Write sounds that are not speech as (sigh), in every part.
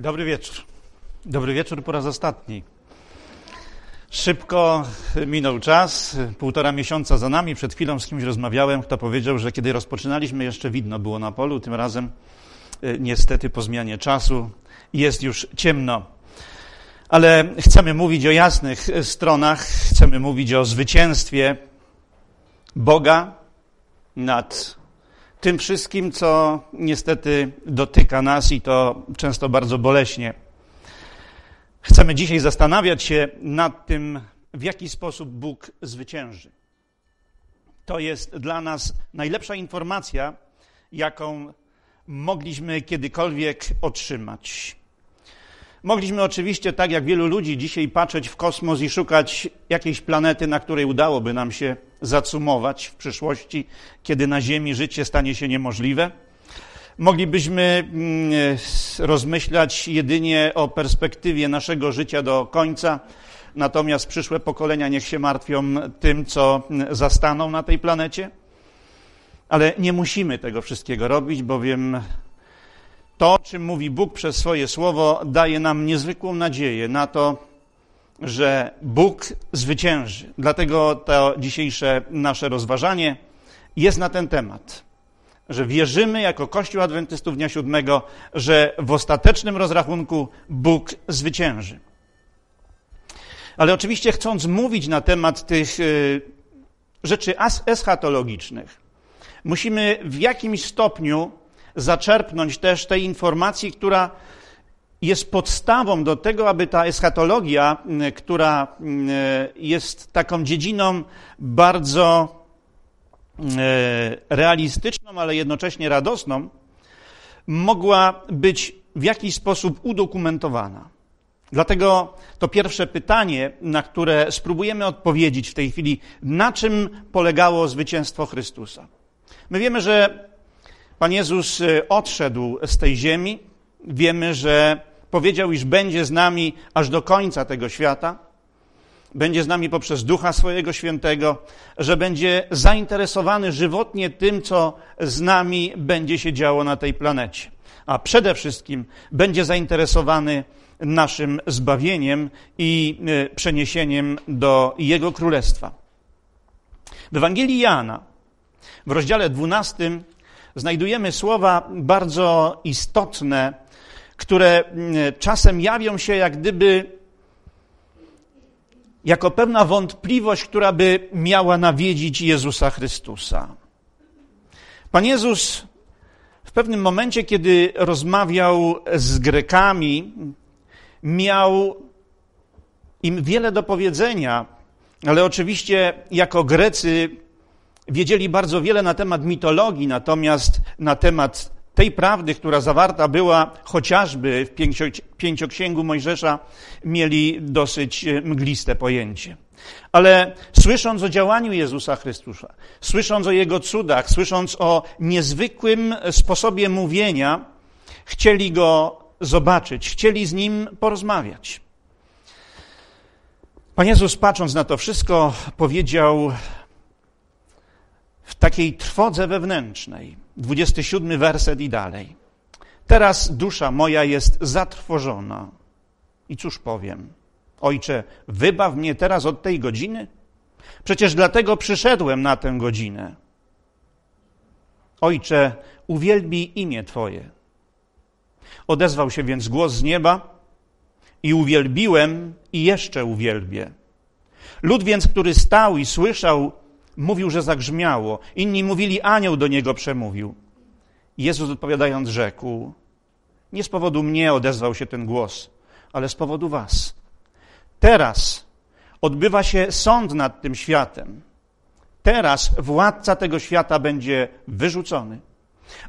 Dobry wieczór. Dobry wieczór po raz ostatni. Szybko minął czas, półtora miesiąca za nami. Przed chwilą z kimś rozmawiałem, kto powiedział, że kiedy rozpoczynaliśmy, jeszcze widno było na polu. Tym razem, y, niestety, po zmianie czasu jest już ciemno. Ale chcemy mówić o jasnych stronach, chcemy mówić o zwycięstwie Boga nad tym wszystkim, co niestety dotyka nas i to często bardzo boleśnie. Chcemy dzisiaj zastanawiać się nad tym, w jaki sposób Bóg zwycięży. To jest dla nas najlepsza informacja, jaką mogliśmy kiedykolwiek otrzymać. Mogliśmy oczywiście, tak jak wielu ludzi, dzisiaj patrzeć w kosmos i szukać jakiejś planety, na której udałoby nam się zacumować w przyszłości, kiedy na Ziemi życie stanie się niemożliwe. Moglibyśmy mm, e, rozmyślać jedynie o perspektywie naszego życia do końca, natomiast przyszłe pokolenia niech się martwią tym, co mm, zastaną na tej planecie. Ale nie musimy tego wszystkiego robić, bowiem to, o czym mówi Bóg przez swoje słowo, daje nam niezwykłą nadzieję na to, że Bóg zwycięży. Dlatego to dzisiejsze nasze rozważanie jest na ten temat. Że wierzymy jako Kościół Adwentystów Dnia Siódmego, że w ostatecznym rozrachunku Bóg zwycięży. Ale oczywiście, chcąc mówić na temat tych y, rzeczy eschatologicznych, musimy w jakimś stopniu zaczerpnąć też tej informacji, która jest podstawą do tego, aby ta eschatologia, mm, która mm, jest taką dziedziną bardzo mm, realistyczną, ale jednocześnie radosną, mogła być w jakiś sposób udokumentowana. Dlatego to pierwsze pytanie, na które spróbujemy odpowiedzieć w tej chwili, na czym polegało zwycięstwo Chrystusa. My wiemy, że Pan Jezus y, odszedł z tej ziemi, wiemy, że powiedział, iż będzie z nami aż do końca tego świata, będzie z nami poprzez Ducha swojego świętego, że będzie zainteresowany żywotnie tym, co z nami będzie się działo na tej planecie. A przede wszystkim będzie zainteresowany naszym zbawieniem i e, przeniesieniem do Jego Królestwa. W Ewangelii Jana, w rozdziale 12, znajdujemy słowa bardzo istotne które mm, czasem jawią się jak gdyby jako pewna wątpliwość, która by miała nawiedzić Jezusa Chrystusa. Pan Jezus w pewnym momencie, kiedy rozmawiał z Grekami, miał im wiele do powiedzenia, ale oczywiście jako Grecy wiedzieli bardzo wiele na temat mitologii, natomiast na temat tej prawdy, która zawarta była chociażby w pięcioksięgu Mojżesza, mieli dosyć e, mgliste pojęcie. Ale słysząc o działaniu Jezusa Chrystusa, słysząc o Jego cudach, słysząc o niezwykłym sposobie mówienia, chcieli Go zobaczyć, chcieli z Nim porozmawiać. Pan Jezus, patrząc na to wszystko, powiedział w takiej trwodze wewnętrznej – 27 werset i dalej. Teraz dusza moja jest zatrwożona. I cóż powiem? Ojcze, wybaw mnie teraz od tej godziny? Przecież dlatego przyszedłem na tę godzinę. Ojcze, uwielbij imię Twoje. Odezwał się więc głos z nieba i uwielbiłem i jeszcze uwielbię. Lud więc, który stał i słyszał mówił, że zagrzmiało. Inni mówili, anioł do niego przemówił. Jezus odpowiadając rzekł, nie z powodu mnie odezwał się ten głos, ale z powodu was. Teraz odbywa się sąd nad tym światem. Teraz władca tego świata będzie wyrzucony.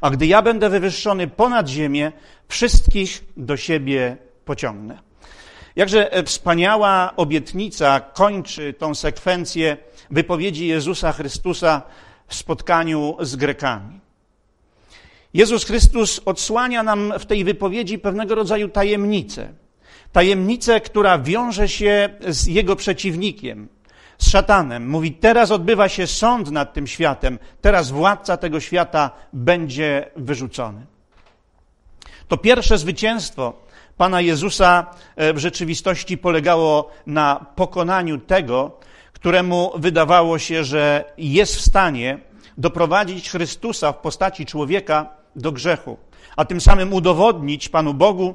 A gdy ja będę wywyższony ponad ziemię, wszystkich do siebie pociągnę. Jakże wspaniała obietnica kończy tą sekwencję wypowiedzi Jezusa Chrystusa w spotkaniu z Grekami. Jezus Chrystus odsłania nam w tej wypowiedzi pewnego rodzaju tajemnicę. Tajemnicę, która wiąże się z jego przeciwnikiem, z szatanem. Mówi: Teraz odbywa się sąd nad tym światem, teraz władca tego świata będzie wyrzucony. To pierwsze zwycięstwo Pana Jezusa e, w rzeczywistości polegało na pokonaniu tego, któremu wydawało się, że jest w stanie doprowadzić Chrystusa w postaci człowieka do grzechu, a tym samym udowodnić Panu Bogu,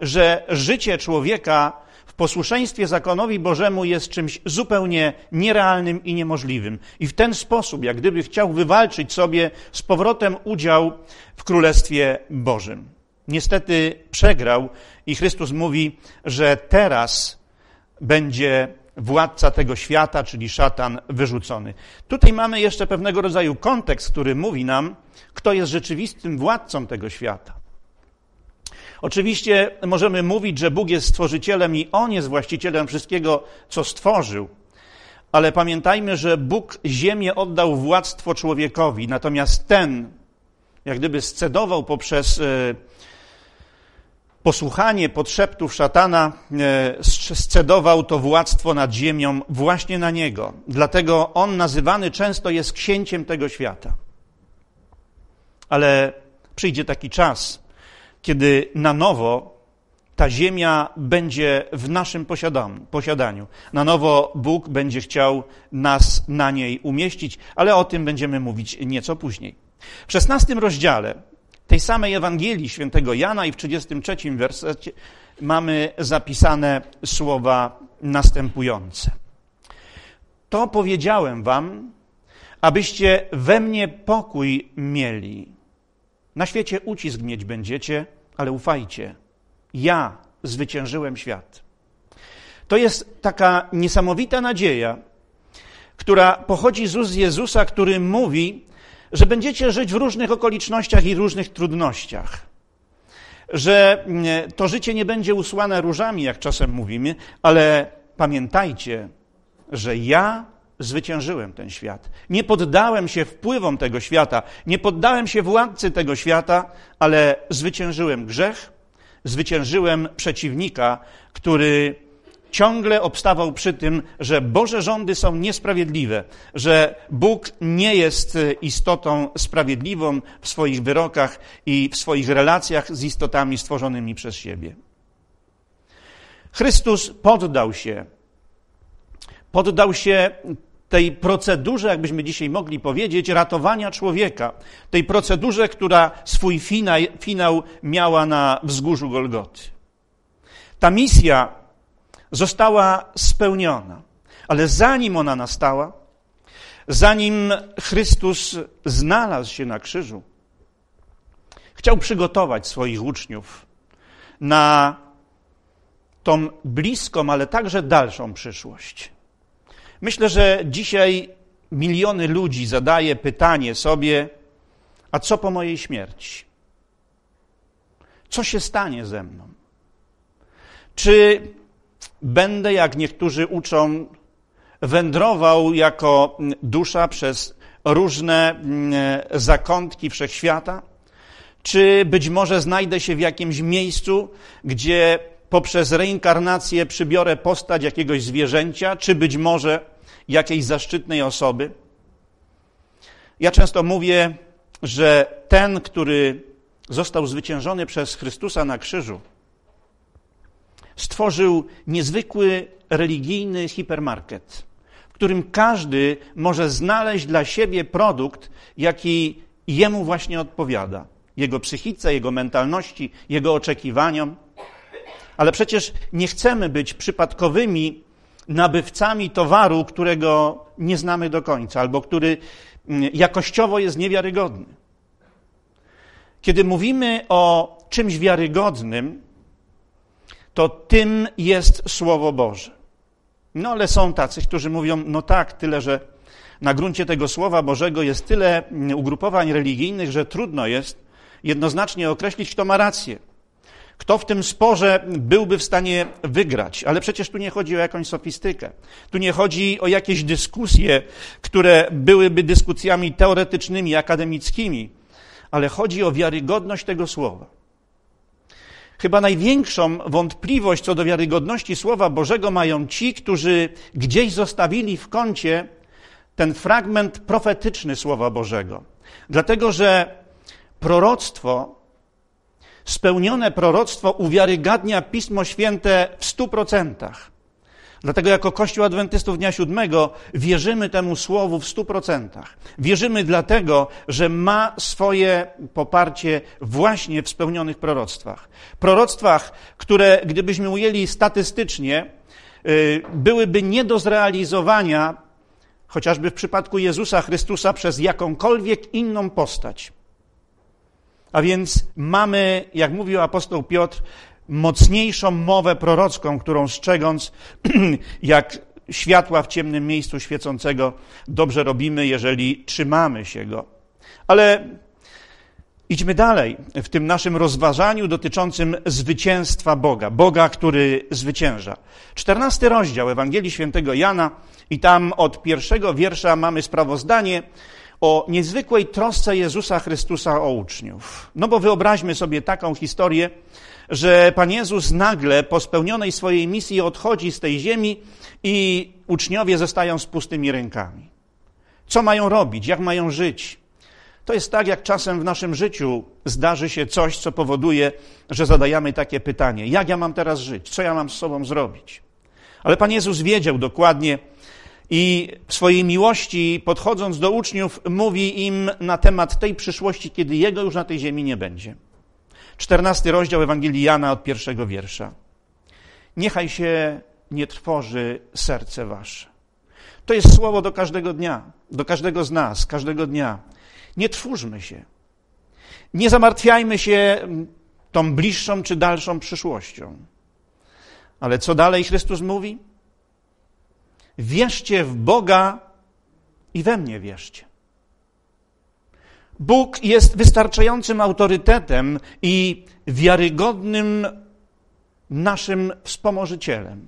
że życie człowieka w posłuszeństwie zakonowi Bożemu jest czymś zupełnie nierealnym i niemożliwym. I w ten sposób, jak gdyby chciał wywalczyć sobie z powrotem udział w Królestwie Bożym. Niestety przegrał i Chrystus mówi, że teraz będzie władca tego świata, czyli szatan wyrzucony. Tutaj mamy jeszcze pewnego rodzaju kontekst, który mówi nam, kto jest rzeczywistym władcą tego świata. Oczywiście możemy mówić, że Bóg jest stworzycielem i On jest właścicielem wszystkiego, co stworzył. Ale pamiętajmy, że Bóg ziemię oddał władztwo człowiekowi, natomiast ten, jak gdyby scedował poprzez e, posłuchanie podszeptów szatana e, scedował to władztwo nad ziemią właśnie na niego. Dlatego on nazywany często jest księciem tego świata. Ale przyjdzie taki czas, kiedy na nowo ta ziemia będzie w naszym posiadaniu. Na nowo Bóg będzie chciał nas na niej umieścić, ale o tym będziemy mówić nieco później. W szesnastym rozdziale tej samej Ewangelii świętego Jana i w 33 wersecie mamy zapisane słowa następujące. To powiedziałem wam, abyście we mnie pokój mieli. Na świecie ucisk mieć będziecie, ale ufajcie. Ja zwyciężyłem świat. To jest taka niesamowita nadzieja, która pochodzi z Jezusa, który mówi, że będziecie żyć w różnych okolicznościach i różnych trudnościach. Że mm, to życie nie będzie usłane różami, jak czasem mówimy, ale pamiętajcie, że ja zwyciężyłem ten świat. Nie poddałem się wpływom tego świata, nie poddałem się władcy tego świata, ale zwyciężyłem grzech, zwyciężyłem przeciwnika, który ciągle obstawał przy tym, że Boże rządy są niesprawiedliwe, że Bóg nie jest y, istotą sprawiedliwą w swoich wyrokach i w swoich relacjach z istotami stworzonymi przez siebie. Chrystus poddał się, poddał się tej procedurze, jakbyśmy dzisiaj mogli powiedzieć, ratowania człowieka, tej procedurze, która swój finał, finał miała na wzgórzu Golgoty. Ta misja została spełniona. Ale zanim ona nastała, zanim Chrystus znalazł się na krzyżu, chciał przygotować swoich uczniów na tą bliską, ale także dalszą przyszłość. Myślę, że dzisiaj miliony ludzi zadaje pytanie sobie: A co po mojej śmierci? Co się stanie ze mną? Czy Będę, jak niektórzy uczą, wędrował jako dusza przez różne mm, e, zakątki wszechświata? Czy być może znajdę się w jakimś miejscu, gdzie poprzez reinkarnację przybiorę postać jakiegoś zwierzęcia, czy być może jakiejś zaszczytnej osoby? Ja często mówię, że ten, który został zwyciężony przez Chrystusa na krzyżu, stworzył niezwykły religijny hipermarket, w którym każdy może znaleźć dla siebie produkt, jaki jemu właśnie odpowiada jego psychice, jego mentalności, jego oczekiwaniom. Ale przecież nie chcemy być przypadkowymi nabywcami towaru, którego nie znamy do końca albo który mm, jakościowo jest niewiarygodny. Kiedy mówimy o czymś wiarygodnym, to tym jest Słowo Boże. No ale są tacy, którzy mówią, no tak, tyle że na gruncie tego Słowa Bożego jest tyle mm, ugrupowań religijnych, że trudno jest jednoznacznie określić, kto ma rację. Kto w tym sporze byłby w stanie wygrać? Ale przecież tu nie chodzi o jakąś sofistykę. Tu nie chodzi o jakieś dyskusje, które byłyby dyskusjami teoretycznymi, akademickimi, ale chodzi o wiarygodność tego słowa. Chyba największą wątpliwość co do wiarygodności Słowa Bożego mają ci, którzy gdzieś zostawili w kącie ten fragment profetyczny Słowa Bożego. Dlatego, że proroctwo, spełnione proroctwo uwiarygadnia Pismo Święte w stu procentach. Dlatego jako Kościół Adwentystów Dnia Siódmego wierzymy temu słowu w stu procentach. Wierzymy dlatego, że ma swoje poparcie właśnie w spełnionych proroctwach. Proroctwach, które gdybyśmy ujęli statystycznie, y, byłyby nie do zrealizowania, chociażby w przypadku Jezusa Chrystusa, przez jakąkolwiek inną postać. A więc mamy, jak mówił apostoł Piotr, mocniejszą mowę prorocką, którą strzegąc, (clears throat) jak światła w ciemnym miejscu świecącego, dobrze robimy, jeżeli trzymamy się go. Ale idźmy dalej w tym naszym rozważaniu dotyczącym zwycięstwa Boga, Boga, który zwycięża. Czternasty rozdział Ewangelii Świętego Jana i tam od pierwszego wiersza mamy sprawozdanie o niezwykłej trosce Jezusa Chrystusa o uczniów. No bo wyobraźmy sobie taką historię, że Pan Jezus nagle po spełnionej swojej misji odchodzi z tej ziemi i uczniowie zostają z pustymi rękami. Co mają robić? Jak mają żyć? To jest tak, jak czasem w naszym życiu zdarzy się coś, co powoduje, że zadajemy takie pytanie: jak ja mam teraz żyć? Co ja mam z sobą zrobić? Ale Pan Jezus wiedział dokładnie, i w swojej miłości, podchodząc do uczniów, mówi im na temat tej przyszłości, kiedy jego już na tej ziemi nie będzie. Czternasty rozdział Ewangelii Jana od pierwszego wiersza. Niechaj się nie trwoży serce wasze. To jest słowo do każdego dnia, do każdego z nas, każdego dnia. Nie twórzmy się. Nie zamartwiajmy się mm, tą bliższą czy dalszą przyszłością. Ale co dalej Chrystus mówi? Wierzcie w Boga i we mnie wierzcie. Bóg jest wystarczającym autorytetem i wiarygodnym naszym wspomożycielem.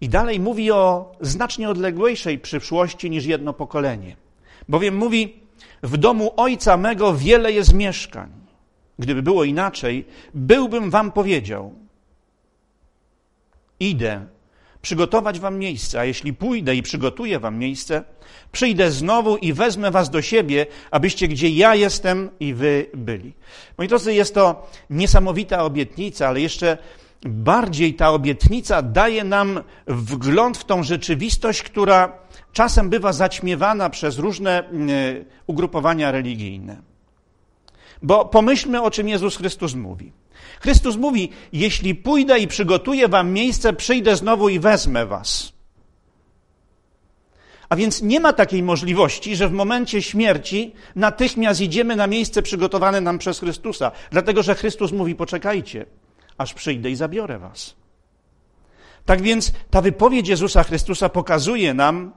I dalej mówi o znacznie odległejszej przyszłości niż jedno pokolenie. Bowiem mówi: W domu ojca mego wiele jest mieszkań. Gdyby było inaczej, byłbym wam powiedział: Idę przygotować wam miejsce, a jeśli pójdę i przygotuję wam miejsce, przyjdę znowu i wezmę was do siebie, abyście gdzie ja jestem i wy byli. Moi drodzy, jest to niesamowita obietnica, ale jeszcze bardziej ta obietnica daje nam wgląd w tą rzeczywistość, która czasem bywa zaćmiewana przez różne mm, e, ugrupowania religijne. Bo pomyślmy, o czym Jezus Chrystus mówi. Chrystus mówi: Jeśli pójdę i przygotuję wam miejsce, przyjdę znowu i wezmę was. A więc nie ma takiej możliwości, że w momencie śmierci natychmiast idziemy na miejsce przygotowane nam przez Chrystusa, dlatego że Chrystus mówi: Poczekajcie, aż przyjdę i zabiorę was. Tak więc ta wypowiedź Jezusa Chrystusa pokazuje nam,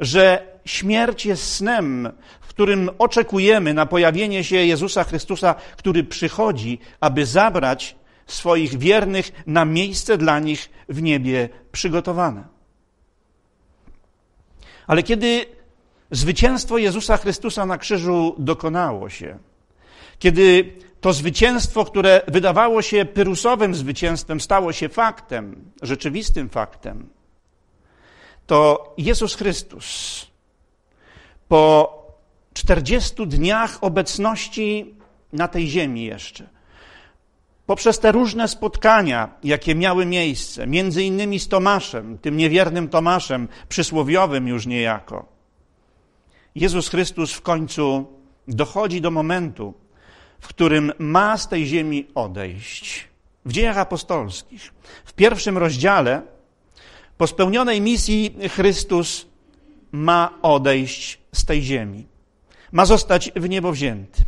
że śmierć jest snem, którym oczekujemy na pojawienie się Jezusa Chrystusa, który przychodzi, aby zabrać swoich wiernych na miejsce dla nich w niebie przygotowane. Ale kiedy zwycięstwo Jezusa Chrystusa na krzyżu dokonało się, kiedy to zwycięstwo, które wydawało się pyrusowym zwycięstwem, stało się faktem, rzeczywistym faktem, to Jezus Chrystus po 40 dniach obecności na tej ziemi jeszcze. Poprzez te różne spotkania, jakie miały miejsce, między innymi z Tomaszem, tym niewiernym Tomaszem, przysłowiowym już niejako, Jezus Chrystus w końcu dochodzi do momentu, w którym ma z tej ziemi odejść. W dziejach apostolskich, w pierwszym rozdziale, po spełnionej misji Chrystus ma odejść z tej ziemi ma zostać w niebo wzięty.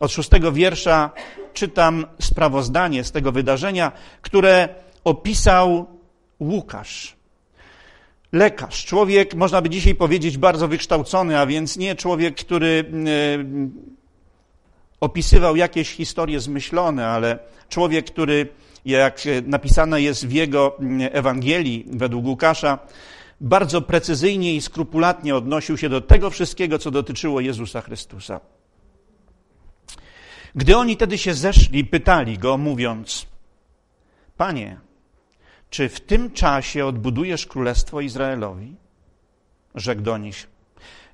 Od szóstego wiersza czytam sprawozdanie z tego wydarzenia, które opisał Łukasz. Lekarz, człowiek, można by dzisiaj powiedzieć, bardzo wykształcony, a więc nie człowiek, który e, opisywał jakieś historie zmyślone, ale człowiek, który, jak napisane jest w jego Ewangelii według Łukasza, bardzo precyzyjnie i skrupulatnie odnosił się do tego wszystkiego, co dotyczyło Jezusa Chrystusa. Gdy oni tedy się zeszli, pytali go, mówiąc: Panie, czy w tym czasie odbudujesz królestwo Izraelowi? Rzekł do nich: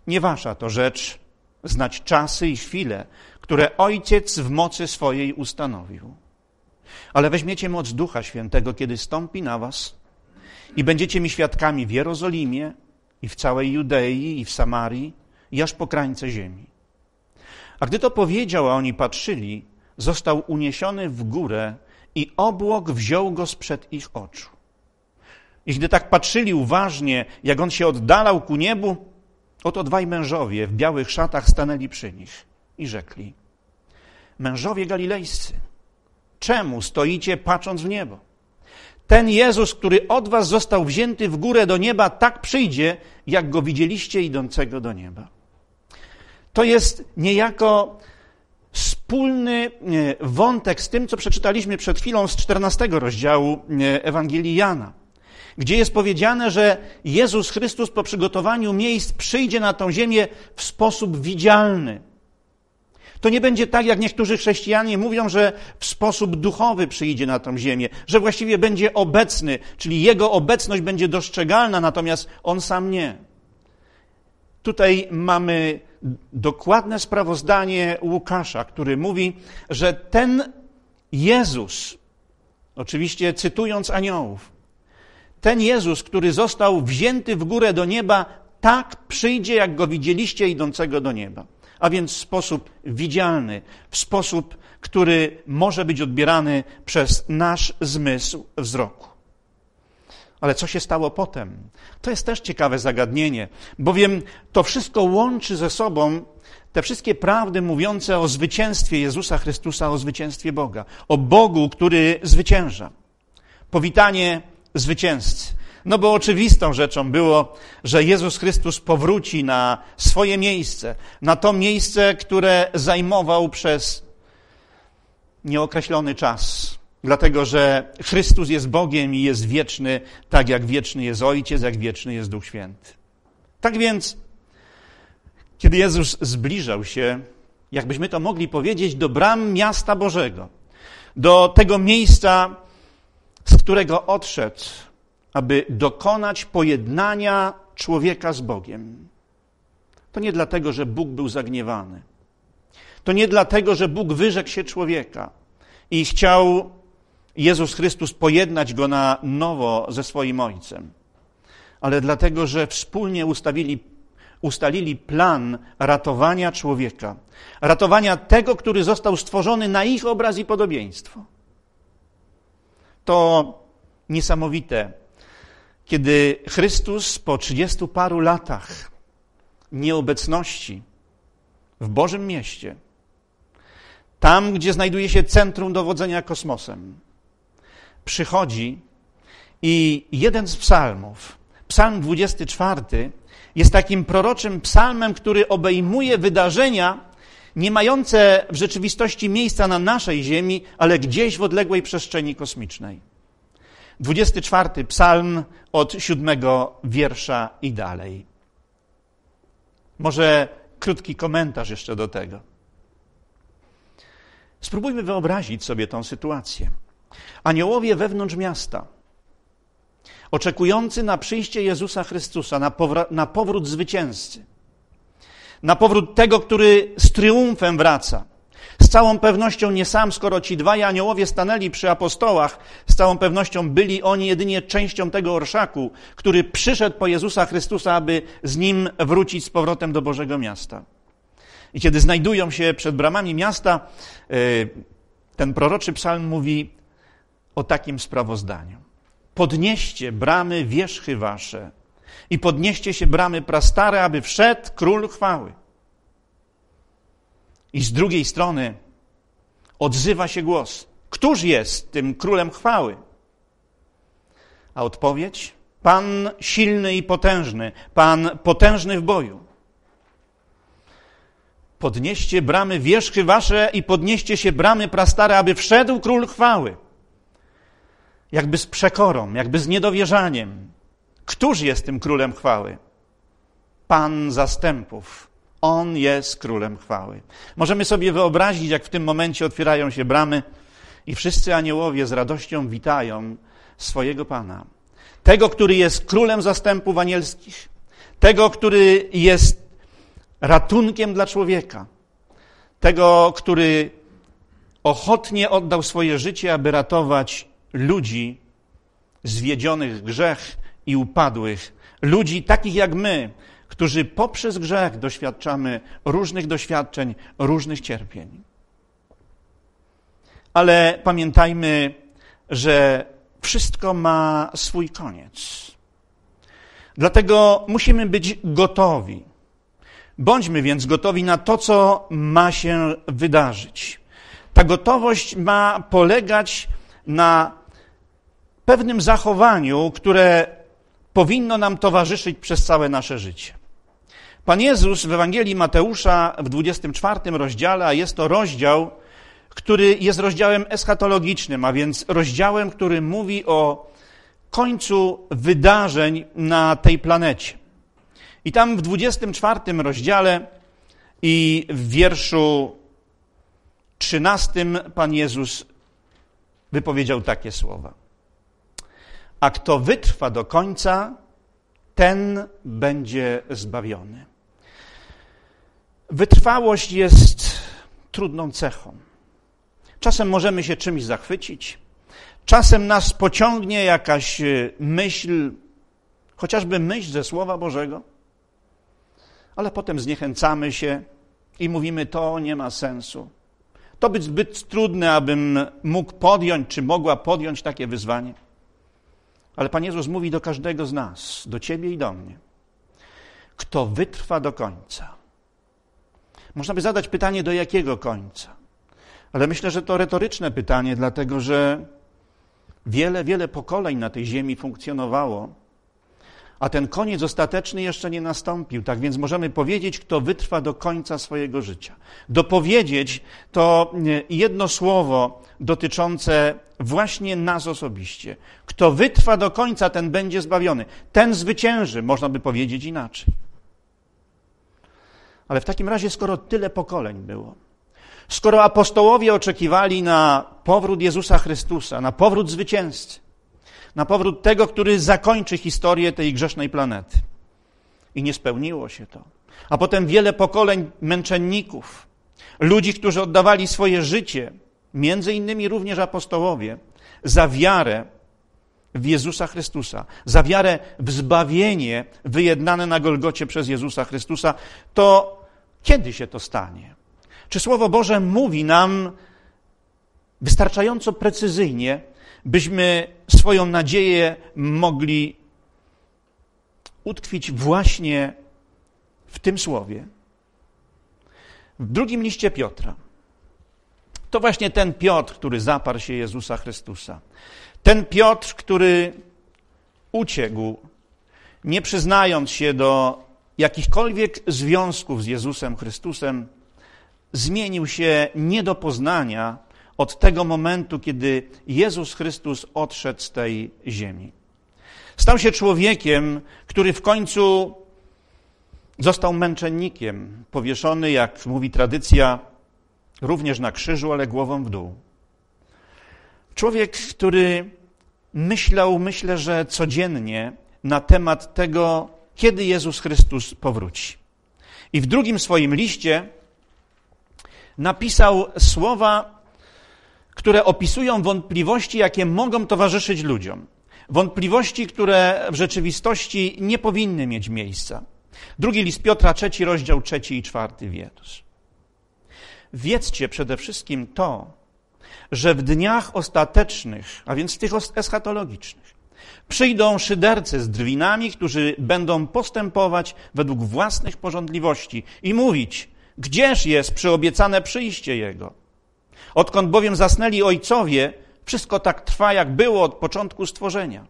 Nie wasza to rzecz znać czasy i chwile, które ojciec w mocy swojej ustanowił. Ale weźmiecie moc Ducha Świętego, kiedy stąpi na was i będziecie mi świadkami w Jerozolimie i w całej Judei i w Samarii i aż po krańce ziemi. A gdy to powiedział, a oni patrzyli, został uniesiony w górę i obłok wziął go sprzed ich oczu. I gdy tak patrzyli uważnie, jak on się oddalał ku niebu, oto dwaj mężowie w białych szatach stanęli przy nich i rzekli: Mężowie galilejscy, czemu stoicie patrząc w niebo? Ten Jezus, który od was został wzięty w górę do nieba, tak przyjdzie, jak go widzieliście idącego do nieba. To jest niejako wspólny e, wątek z tym, co przeczytaliśmy przed chwilą z 14 rozdziału e, Ewangelii Jana, gdzie jest powiedziane, że Jezus Chrystus po przygotowaniu miejsc przyjdzie na tą ziemię w sposób widzialny. To nie będzie tak, jak niektórzy chrześcijanie mówią, że w sposób duchowy przyjdzie na tą ziemię, że właściwie będzie obecny, czyli jego obecność będzie dostrzegalna, natomiast on sam nie. Tutaj mamy dokładne sprawozdanie Łukasza, który mówi, że ten Jezus, oczywiście cytując aniołów, ten Jezus, który został wzięty w górę do nieba, tak przyjdzie, jak go widzieliście idącego do nieba a więc w sposób widzialny, w sposób, który może być odbierany przez nasz zmysł wzroku. Ale co się stało potem? To jest też ciekawe zagadnienie, bowiem to wszystko łączy ze sobą te wszystkie prawdy mówiące o zwycięstwie Jezusa Chrystusa, o zwycięstwie Boga, o Bogu, który zwycięża. Powitanie zwycięzcy. No bo oczywistą rzeczą było, że Jezus Chrystus powróci na swoje miejsce, na to miejsce, które zajmował przez nieokreślony czas. Dlatego, że Chrystus jest Bogiem i jest wieczny, tak jak wieczny jest Ojciec, jak wieczny jest Duch Święty. Tak więc, kiedy Jezus zbliżał się, jakbyśmy to mogli powiedzieć, do bram miasta Bożego, do tego miejsca, z którego odszedł, aby dokonać pojednania człowieka z Bogiem. To nie dlatego, że Bóg był zagniewany. To nie dlatego, że Bóg wyrzekł się człowieka i chciał Jezus Chrystus pojednać go na nowo ze swoim Ojcem, ale dlatego, że wspólnie ustawili, ustalili plan ratowania człowieka, ratowania tego, który został stworzony na ich obraz i podobieństwo. To niesamowite kiedy Chrystus po trzydziestu paru latach nieobecności w Bożym mieście, tam gdzie znajduje się centrum dowodzenia kosmosem, przychodzi i jeden z psalmów, psalm 24, jest takim proroczym psalmem, który obejmuje wydarzenia nie mające w rzeczywistości miejsca na naszej Ziemi, ale gdzieś w odległej przestrzeni kosmicznej. 24 psalm od 7 wiersza i dalej. Może krótki komentarz jeszcze do tego. Spróbujmy wyobrazić sobie tą sytuację. Aniołowie wewnątrz miasta, oczekujący na przyjście Jezusa Chrystusa, na, na powrót zwycięzcy, na powrót tego, który z triumfem wraca – z całą pewnością nie sam, skoro ci dwaj aniołowie stanęli przy apostołach, z całą pewnością byli oni jedynie częścią tego orszaku, który przyszedł po Jezusa Chrystusa, aby z nim wrócić z powrotem do Bożego Miasta. I kiedy znajdują się przed bramami miasta, y, ten proroczy psalm mówi o takim sprawozdaniu. Podnieście bramy wierzchy wasze i podnieście się bramy prastare, aby wszedł król chwały. I z drugiej strony odzywa się głos: Któż jest tym królem chwały? A odpowiedź: Pan silny i potężny, Pan potężny w boju. Podnieście bramy wierzchy wasze i podnieście się bramy prastare, aby wszedł król chwały. Jakby z przekorą, jakby z niedowierzaniem. Któż jest tym królem chwały? Pan zastępów, on jest królem chwały. Możemy sobie wyobrazić, jak w tym momencie otwierają się bramy i wszyscy aniołowie z radością witają swojego Pana. Tego, który jest królem zastępów anielskich, tego, który jest ratunkiem dla człowieka, tego, który ochotnie oddał swoje życie, aby ratować ludzi zwiedzionych grzech i upadłych, ludzi takich jak my, którzy poprzez grzech doświadczamy różnych doświadczeń, różnych cierpień. Ale pamiętajmy, że wszystko ma swój koniec. Dlatego musimy być gotowi. Bądźmy więc gotowi na to, co ma się wydarzyć. Ta gotowość ma polegać na pewnym zachowaniu, które powinno nam towarzyszyć przez całe nasze życie. Pan Jezus w Ewangelii Mateusza w 24 rozdziale, a jest to rozdział, który jest rozdziałem eschatologicznym, a więc rozdziałem, który mówi o końcu wydarzeń na tej planecie. I tam w 24 rozdziale i w wierszu 13 Pan Jezus wypowiedział takie słowa. A kto wytrwa do końca, ten będzie zbawiony. Wytrwałość jest trudną cechą. Czasem możemy się czymś zachwycić, czasem nas pociągnie jakaś y, myśl, chociażby myśl ze Słowa Bożego, ale potem zniechęcamy się i mówimy: To nie ma sensu. To być zbyt trudne, abym mógł podjąć, czy mogła podjąć takie wyzwanie. Ale Pan Jezus mówi do każdego z nas, do Ciebie i do mnie: Kto wytrwa do końca, można by zadać pytanie, do jakiego końca? Ale myślę, że to retoryczne pytanie, dlatego że wiele, wiele pokoleń na tej ziemi funkcjonowało, a ten koniec ostateczny jeszcze nie nastąpił. Tak więc możemy powiedzieć, kto wytrwa do końca swojego życia. Dopowiedzieć to jedno słowo dotyczące właśnie nas osobiście. Kto wytrwa do końca, ten będzie zbawiony. Ten zwycięży, można by powiedzieć inaczej. Ale w takim razie, skoro tyle pokoleń było, skoro apostołowie oczekiwali na powrót Jezusa Chrystusa, na powrót zwycięzcy, na powrót tego, który zakończy historię tej grzesznej planety. I nie spełniło się to. A potem wiele pokoleń męczenników, ludzi, którzy oddawali swoje życie, między innymi również apostołowie, za wiarę w Jezusa Chrystusa, za wiarę w zbawienie wyjednane na Golgocie przez Jezusa Chrystusa, to kiedy się to stanie? Czy Słowo Boże mówi nam wystarczająco precyzyjnie, byśmy swoją nadzieję mogli utkwić właśnie w tym słowie? W drugim liście Piotra. To właśnie ten Piotr, który zaparł się Jezusa Chrystusa. Ten Piotr, który uciekł, nie przyznając się do jakichkolwiek związków z Jezusem Chrystusem, zmienił się nie do poznania od tego momentu, kiedy Jezus Chrystus odszedł z tej ziemi. Stał się człowiekiem, który w końcu został męczennikiem, powieszony, jak mówi tradycja, również na krzyżu, ale głową w dół. Człowiek, który myślał, myślę, że codziennie na temat tego, kiedy Jezus Chrystus powróci. I w drugim swoim liście napisał słowa, które opisują wątpliwości, jakie mogą towarzyszyć ludziom. Wątpliwości, które w rzeczywistości nie powinny mieć miejsca. Drugi list Piotra, trzeci rozdział, trzeci i czwarty wietus. Wiedzcie przede wszystkim to, że w dniach ostatecznych, a więc tych eschatologicznych, przyjdą szydercy z drwinami, którzy będą postępować według własnych porządliwości i mówić, gdzież jest przyobiecane przyjście Jego. Odkąd bowiem zasnęli ojcowie, wszystko tak trwa, jak było od początku stworzenia.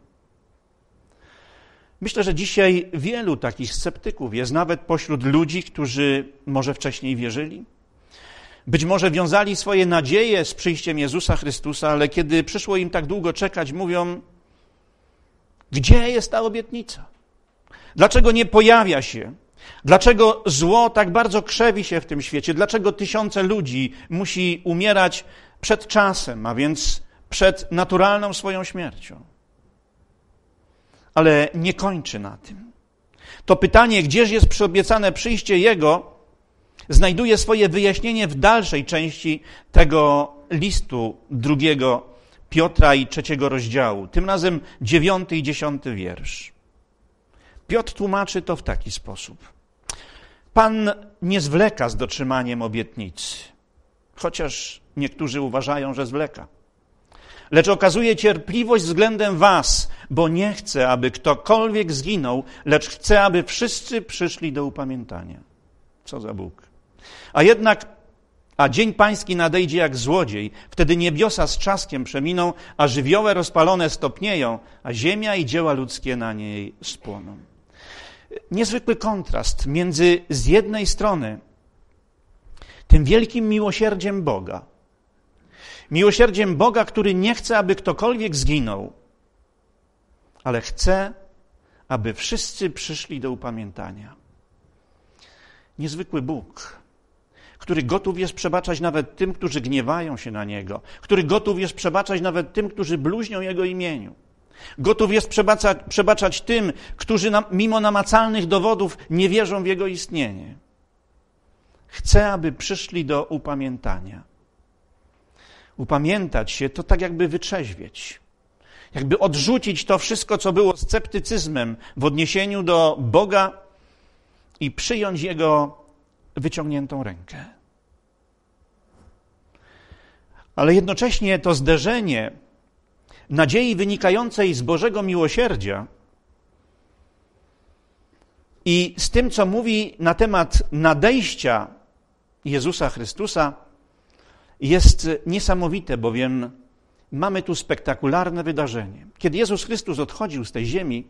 Myślę, że dzisiaj wielu takich sceptyków jest nawet pośród ludzi, którzy może wcześniej wierzyli, być może wiązali swoje nadzieje z przyjściem Jezusa Chrystusa, ale kiedy przyszło im tak długo czekać, mówią: Gdzie jest ta obietnica? Dlaczego nie pojawia się? Dlaczego zło tak bardzo krzewi się w tym świecie? Dlaczego tysiące ludzi musi umierać przed czasem, a więc przed naturalną swoją śmiercią? Ale nie kończy na tym. To pytanie, gdzież jest przyobiecane przyjście Jego, znajduje swoje wyjaśnienie w dalszej części tego listu drugiego Piotra i trzeciego rozdziału, tym razem dziewiąty i dziesiąty wiersz. Piotr tłumaczy to w taki sposób. Pan nie zwleka z dotrzymaniem obietnicy, chociaż niektórzy uważają, że zwleka. Lecz okazuje cierpliwość względem Was, bo nie chce, aby ktokolwiek zginął, lecz chce, aby wszyscy przyszli do upamiętania. Co za Bóg. A jednak, a dzień pański nadejdzie jak złodziej, wtedy niebiosa z czaskiem przeminą, a żywioły rozpalone stopnieją, a ziemia i dzieła ludzkie na niej spłoną. Niezwykły kontrast między z jednej strony tym wielkim miłosierdziem Boga, miłosierdziem Boga, który nie chce, aby ktokolwiek zginął, ale chce, aby wszyscy przyszli do upamiętania. Niezwykły Bóg, który gotów jest przebaczać nawet tym, którzy gniewają się na Niego, który gotów jest przebaczać nawet tym, którzy bluźnią Jego imieniu. Gotów jest przebaczać, przebaczać tym, którzy mimo namacalnych dowodów nie wierzą w Jego istnienie. Chce, aby przyszli do upamiętania. Upamiętać się to tak jakby wytrzeźwieć, jakby odrzucić to wszystko, co było sceptycyzmem w odniesieniu do Boga i przyjąć Jego wyciągniętą rękę. Ale jednocześnie to zderzenie nadziei wynikającej z Bożego miłosierdzia i z tym, co mówi na temat nadejścia Jezusa Chrystusa, jest niesamowite, bowiem mamy tu spektakularne wydarzenie. Kiedy Jezus Chrystus odchodził z tej ziemi,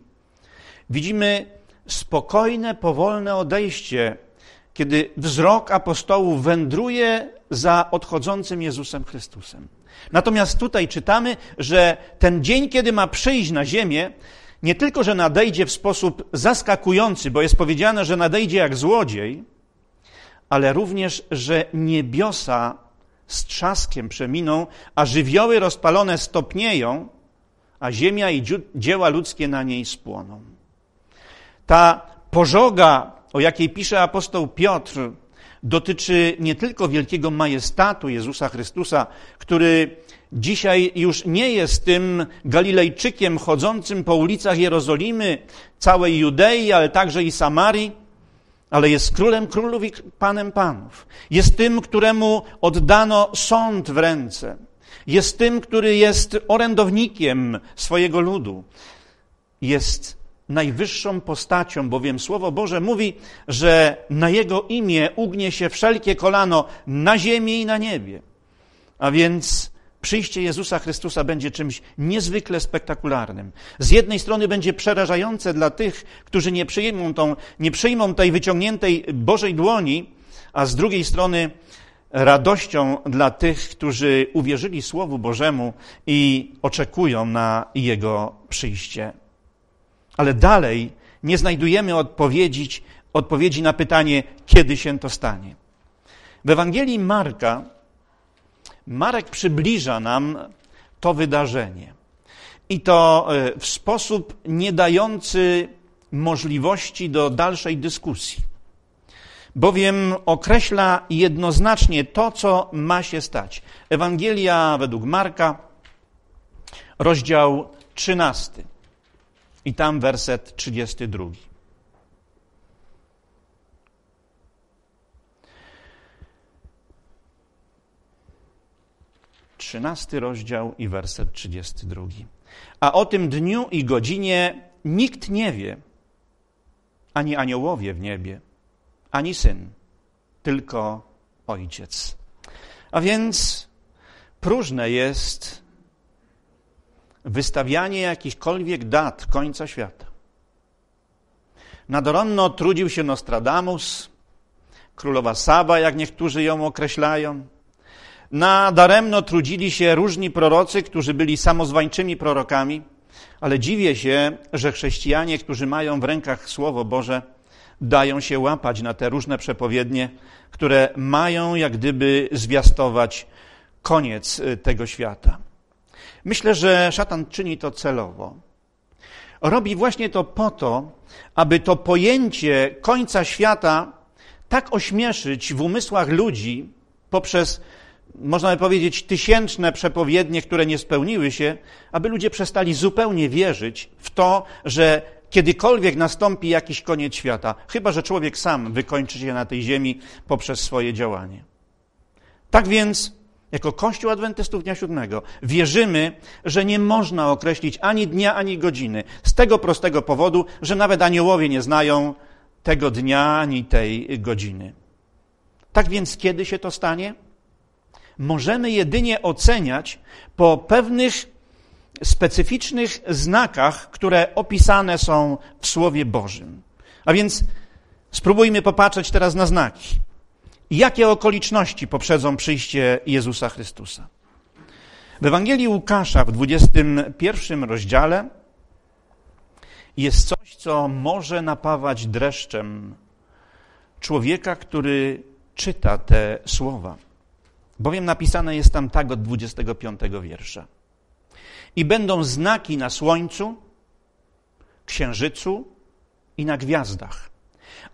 widzimy spokojne, powolne odejście kiedy wzrok apostołów wędruje za odchodzącym Jezusem Chrystusem. Natomiast tutaj czytamy, że ten dzień, kiedy ma przyjść na ziemię, nie tylko, że nadejdzie w sposób zaskakujący, bo jest powiedziane, że nadejdzie jak złodziej, ale również, że niebiosa z trzaskiem przeminą, a żywioły rozpalone stopnieją, a ziemia i dzieła ludzkie na niej spłoną. Ta pożoga o jakiej pisze apostoł Piotr, dotyczy nie tylko wielkiego majestatu Jezusa Chrystusa, który dzisiaj już nie jest tym Galilejczykiem chodzącym po ulicach Jerozolimy, całej Judei, ale także i Samarii, ale jest królem królów i panem panów. Jest tym, któremu oddano sąd w ręce. Jest tym, który jest orędownikiem swojego ludu. Jest najwyższą postacią, bowiem Słowo Boże mówi, że na Jego imię ugnie się wszelkie kolano na ziemi i na niebie. A więc przyjście Jezusa Chrystusa będzie czymś niezwykle spektakularnym. Z jednej strony będzie przerażające dla tych, którzy nie przyjmą, tą, nie przyjmą tej wyciągniętej Bożej dłoni, a z drugiej strony radością dla tych, którzy uwierzyli Słowu Bożemu i oczekują na Jego przyjście. Ale dalej nie znajdujemy odpowiedzi, odpowiedzi na pytanie, kiedy się to stanie. W Ewangelii Marka Marek przybliża nam to wydarzenie. I to e, w sposób nie dający możliwości do dalszej dyskusji, bowiem określa jednoznacznie to, co ma się stać. Ewangelia według Marka, rozdział 13. I tam werset 32. Trzynasty rozdział i werset 32. A o tym dniu i godzinie nikt nie wie, ani aniołowie w niebie, ani syn, tylko ojciec. A więc próżne jest wystawianie jakichkolwiek dat końca świata. Nadoronno trudził się Nostradamus, królowa Saba, jak niektórzy ją określają. Nadaremno trudzili się różni prorocy, którzy byli samozwańczymi prorokami, ale dziwię się, że chrześcijanie, którzy mają w rękach Słowo Boże, dają się łapać na te różne przepowiednie, które mają jak gdyby zwiastować koniec y, tego świata. Myślę, że szatan czyni to celowo. Robi właśnie to po to, aby to pojęcie końca świata tak ośmieszyć w umysłach ludzi poprzez, można by powiedzieć, tysięczne przepowiednie, które nie spełniły się, aby ludzie przestali zupełnie wierzyć w to, że kiedykolwiek nastąpi jakiś koniec świata, chyba że człowiek sam wykończy się na tej ziemi poprzez swoje działanie. Tak więc jako Kościół Adwentystów Dnia Siódmego wierzymy, że nie można określić ani dnia, ani godziny. Z tego prostego powodu, że nawet aniołowie nie znają tego dnia, ani tej godziny. Tak więc kiedy się to stanie? Możemy jedynie oceniać po pewnych specyficznych znakach, które opisane są w Słowie Bożym. A więc spróbujmy popatrzeć teraz na znaki jakie okoliczności poprzedzą przyjście Jezusa Chrystusa. W Ewangelii Łukasza w 21 rozdziale jest coś, co może napawać dreszczem człowieka, który czyta te słowa. Bowiem napisane jest tam tak od 25 wiersza. I będą znaki na słońcu, księżycu i na gwiazdach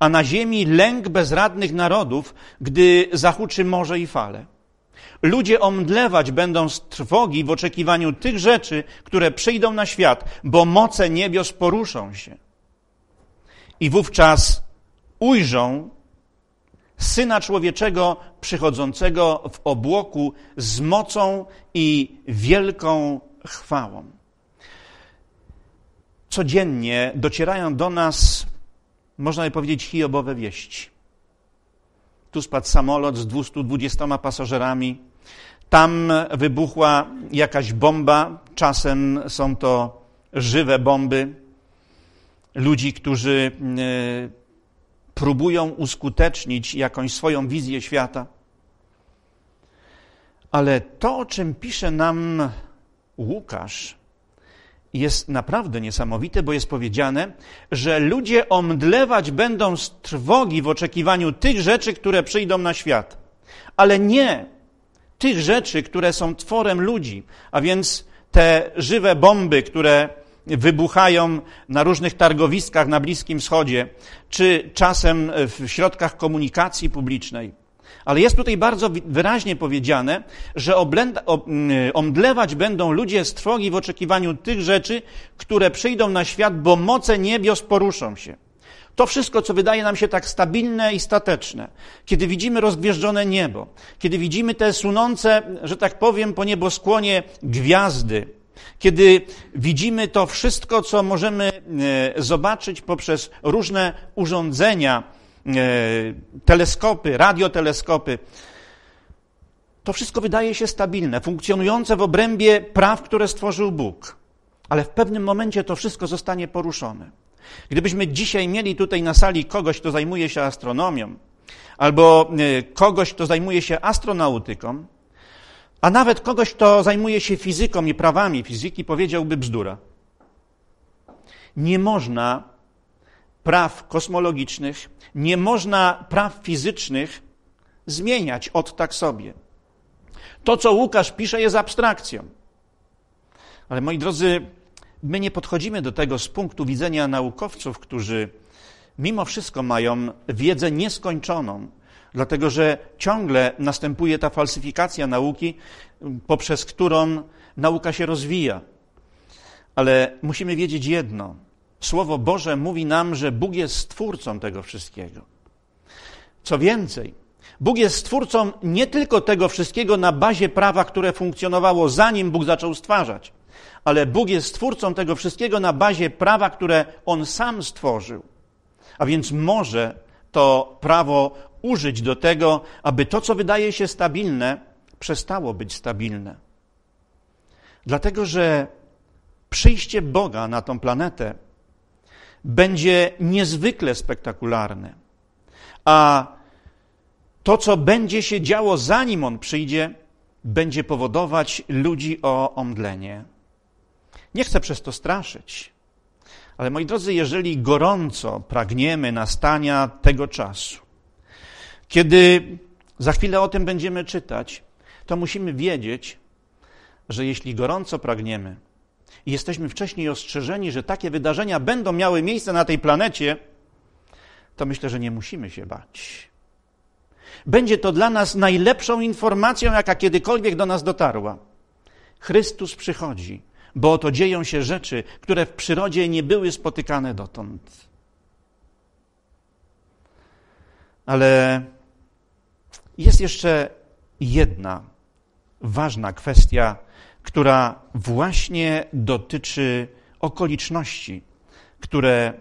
a na ziemi lęk bezradnych narodów, gdy zahuczy morze i fale. Ludzie omdlewać będą z trwogi w oczekiwaniu tych rzeczy, które przyjdą na świat, bo moce niebios poruszą się. I wówczas ujrzą Syna Człowieczego przychodzącego w obłoku z mocą i wielką chwałą. Codziennie docierają do nas można by powiedzieć, hiobowe wieści. Tu spadł samolot z 220 pasażerami, tam wybuchła jakaś bomba, czasem są to żywe bomby, ludzi, którzy e, próbują uskutecznić jakąś swoją wizję świata. Ale to, o czym pisze nam Łukasz, jest naprawdę niesamowite, bo jest powiedziane, że ludzie omdlewać będą z trwogi w oczekiwaniu tych rzeczy, które przyjdą na świat. Ale nie tych rzeczy, które są tworem ludzi, a więc te żywe bomby, które wybuchają na różnych targowiskach na Bliskim Wschodzie, czy czasem w środkach komunikacji publicznej. Ale jest tutaj bardzo wyraźnie powiedziane, że oblęda, omdlewać będą ludzie z trwogi w oczekiwaniu tych rzeczy, które przyjdą na świat, bo moce niebios poruszą się. To wszystko, co wydaje nam się tak stabilne i stateczne, kiedy widzimy rozgwieżdżone niebo, kiedy widzimy te sunące, że tak powiem, po nieboskłonie gwiazdy, kiedy widzimy to wszystko, co możemy e, zobaczyć poprzez różne urządzenia, E, teleskopy, radioteleskopy. To wszystko wydaje się stabilne, funkcjonujące w obrębie praw, które stworzył Bóg. Ale w pewnym momencie to wszystko zostanie poruszone. Gdybyśmy dzisiaj mieli tutaj na sali kogoś, kto zajmuje się astronomią, albo e, kogoś, kto zajmuje się astronautyką, a nawet kogoś, kto zajmuje się fizyką i prawami fizyki, powiedziałby bzdura. Nie można praw kosmologicznych, nie można praw fizycznych zmieniać od tak sobie. To, co Łukasz pisze, jest abstrakcją. Ale moi drodzy, my nie podchodzimy do tego z punktu widzenia naukowców, którzy mimo wszystko mają wiedzę nieskończoną, dlatego że ciągle następuje ta falsyfikacja nauki, poprzez którą nauka się rozwija. Ale musimy wiedzieć jedno: Słowo Boże mówi nam, że Bóg jest stwórcą tego wszystkiego. Co więcej, Bóg jest stwórcą nie tylko tego wszystkiego na bazie prawa, które funkcjonowało zanim Bóg zaczął stwarzać, ale Bóg jest stwórcą tego wszystkiego na bazie prawa, które On sam stworzył. A więc może to prawo użyć do tego, aby to, co wydaje się stabilne, przestało być stabilne. Dlatego, że przyjście Boga na tą planetę będzie niezwykle spektakularny. A to, co będzie się działo zanim on przyjdzie, będzie powodować ludzi o omdlenie. Nie chcę przez to straszyć, ale moi drodzy, jeżeli gorąco pragniemy nastania tego czasu, kiedy za chwilę o tym będziemy czytać, to musimy wiedzieć, że jeśli gorąco pragniemy, i jesteśmy wcześniej ostrzeżeni, że takie wydarzenia będą miały miejsce na tej planecie, to myślę, że nie musimy się bać. Będzie to dla nas najlepszą informacją, jaka kiedykolwiek do nas dotarła. Chrystus przychodzi, bo oto dzieją się rzeczy, które w przyrodzie nie były spotykane dotąd. Ale jest jeszcze jedna ważna kwestia, która właśnie dotyczy okoliczności, które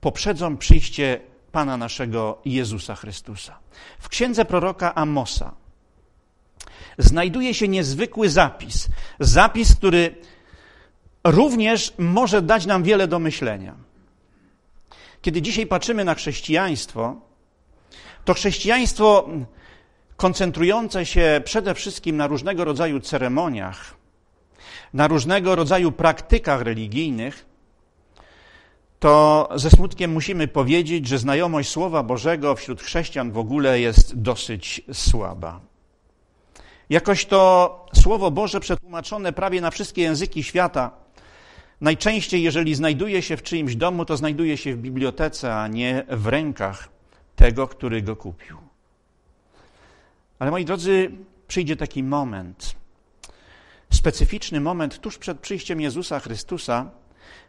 poprzedzą przyjście Pana naszego Jezusa Chrystusa. W księdze proroka Amosa znajduje się niezwykły zapis. Zapis, który również może dać nam wiele do myślenia. Kiedy dzisiaj patrzymy na chrześcijaństwo, to chrześcijaństwo koncentrujące się przede wszystkim na różnego rodzaju ceremoniach, na różnego rodzaju praktykach religijnych, to ze smutkiem musimy powiedzieć, że znajomość Słowa Bożego wśród chrześcijan w ogóle jest dosyć słaba. Jakoś to Słowo Boże przetłumaczone prawie na wszystkie języki świata, najczęściej jeżeli znajduje się w czyimś domu, to znajduje się w bibliotece, a nie w rękach tego, który go kupił. Ale moi drodzy, przyjdzie taki moment, specyficzny moment tuż przed przyjściem Jezusa Chrystusa,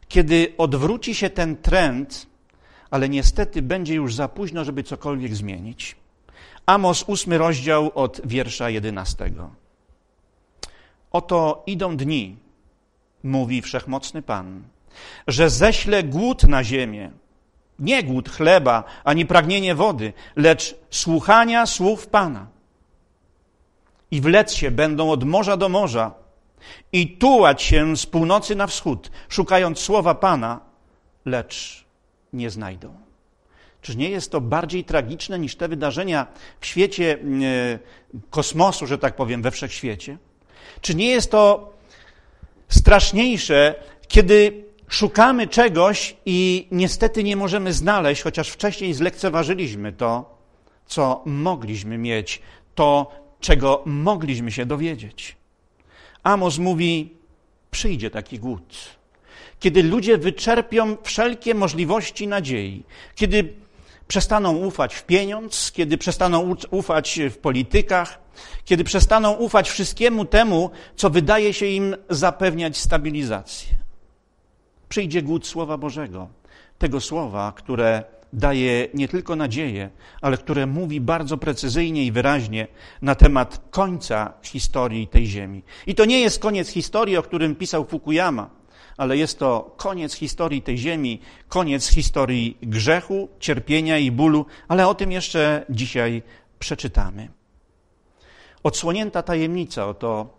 kiedy odwróci się ten trend, ale niestety będzie już za późno, żeby cokolwiek zmienić. Amos, ósmy rozdział od wiersza jedenastego. Oto idą dni, mówi wszechmocny Pan, że ześlę głód na ziemię, nie głód chleba, ani pragnienie wody, lecz słuchania słów Pana i wlec się będą od morza do morza i tułać się z północy na wschód, szukając słowa Pana, lecz nie znajdą. Czyż nie jest to bardziej tragiczne niż te wydarzenia w świecie e, kosmosu, że tak powiem, we wszechświecie? Czy nie jest to straszniejsze, kiedy szukamy czegoś i niestety nie możemy znaleźć, chociaż wcześniej zlekceważyliśmy to, co mogliśmy mieć, to, czego mogliśmy się dowiedzieć. Amos mówi: Przyjdzie taki głód. Kiedy ludzie wyczerpią wszelkie możliwości nadziei, kiedy przestaną ufać w pieniądz, kiedy przestaną ufać w politykach, kiedy przestaną ufać wszystkiemu temu, co wydaje się im zapewniać stabilizację. Przyjdzie głód Słowa Bożego, tego Słowa, które daje nie tylko nadzieję, ale które mówi bardzo precyzyjnie i wyraźnie na temat końca historii tej ziemi. I to nie jest koniec historii, o którym pisał Fukuyama, ale jest to koniec historii tej ziemi, koniec historii grzechu, cierpienia i bólu, ale o tym jeszcze dzisiaj przeczytamy. Odsłonięta tajemnica oto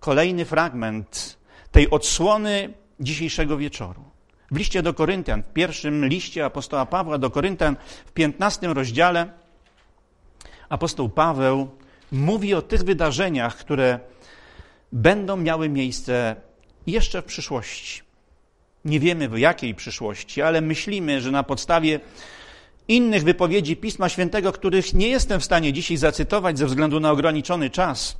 kolejny fragment tej odsłony dzisiejszego wieczoru. W liście do Koryntian, w pierwszym liście apostoła Pawła do Koryntian, w 15 rozdziale, apostoł Paweł mówi o tych wydarzeniach, które będą miały miejsce jeszcze w przyszłości. Nie wiemy w jakiej przyszłości, ale myślimy, że na podstawie innych wypowiedzi Pisma Świętego, których nie jestem w stanie dzisiaj zacytować ze względu na ograniczony czas,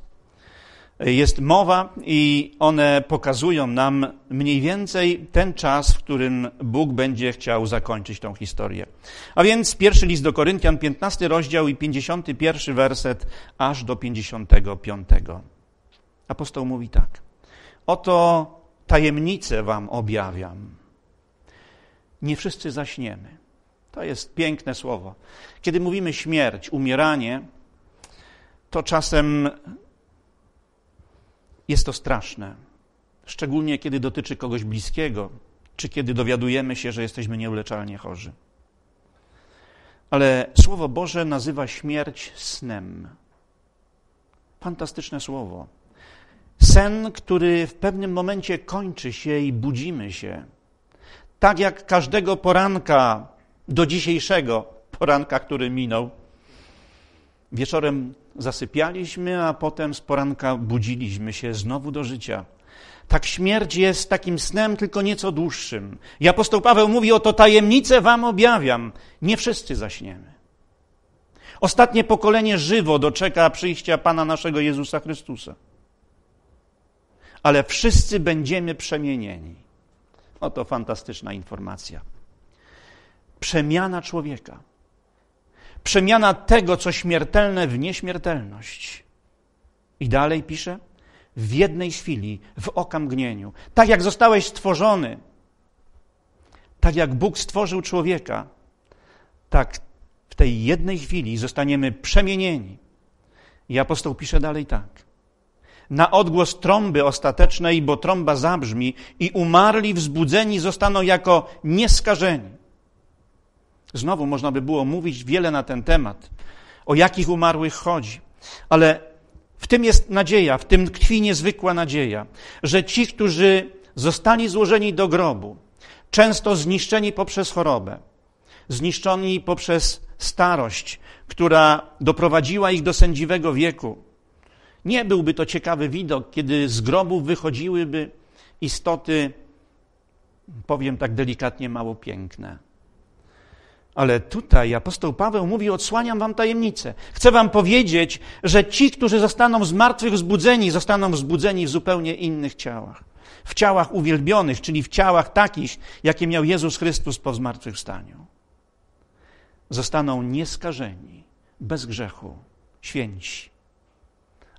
jest mowa i one pokazują nam mniej więcej ten czas, w którym Bóg będzie chciał zakończyć tą historię. A więc pierwszy list do Koryntian, 15 rozdział i 51 werset aż do 55. Apostoł mówi tak. Oto tajemnicę wam objawiam. Nie wszyscy zaśniemy. To jest piękne słowo. Kiedy mówimy śmierć, umieranie, to czasem jest to straszne, szczególnie kiedy dotyczy kogoś bliskiego, czy kiedy dowiadujemy się, że jesteśmy nieuleczalnie chorzy. Ale Słowo Boże nazywa śmierć snem. Fantastyczne słowo. Sen, który w pewnym momencie kończy się i budzimy się. Tak jak każdego poranka do dzisiejszego poranka, który minął, Wieczorem zasypialiśmy, a potem z poranka budziliśmy się znowu do życia. Tak śmierć jest takim snem, tylko nieco dłuższym. I apostoł Paweł mówi: Oto tajemnicę wam objawiam. Nie wszyscy zaśniemy. Ostatnie pokolenie żywo doczeka przyjścia Pana naszego Jezusa Chrystusa. Ale wszyscy będziemy przemienieni. Oto fantastyczna informacja. Przemiana człowieka przemiana tego, co śmiertelne, w nieśmiertelność. I dalej pisze, w jednej chwili, w okamgnieniu, tak jak zostałeś stworzony, tak jak Bóg stworzył człowieka, tak w tej jednej chwili zostaniemy przemienieni. I apostoł pisze dalej tak na odgłos trąby ostatecznej, bo trąba zabrzmi, i umarli wzbudzeni zostaną jako nieskażeni. Znowu można by było mówić wiele na ten temat, o jakich umarłych chodzi, ale w tym jest nadzieja, w tym tkwi niezwykła nadzieja, że ci, którzy zostali złożeni do grobu, często zniszczeni poprzez chorobę, zniszczeni poprzez starość, która doprowadziła ich do sędziwego wieku. Nie byłby to ciekawy widok, kiedy z grobu wychodziłyby istoty, powiem tak delikatnie, mało piękne. Ale tutaj apostoł Paweł mówi: Odsłaniam wam tajemnicę. Chcę wam powiedzieć, że ci, którzy zostaną z martwych wzbudzeni, zostaną wzbudzeni w zupełnie innych ciałach. W ciałach uwielbionych, czyli w ciałach takich, jakie miał Jezus Chrystus po zmartwychwstaniu. Zostaną nieskażeni, bez grzechu, święci.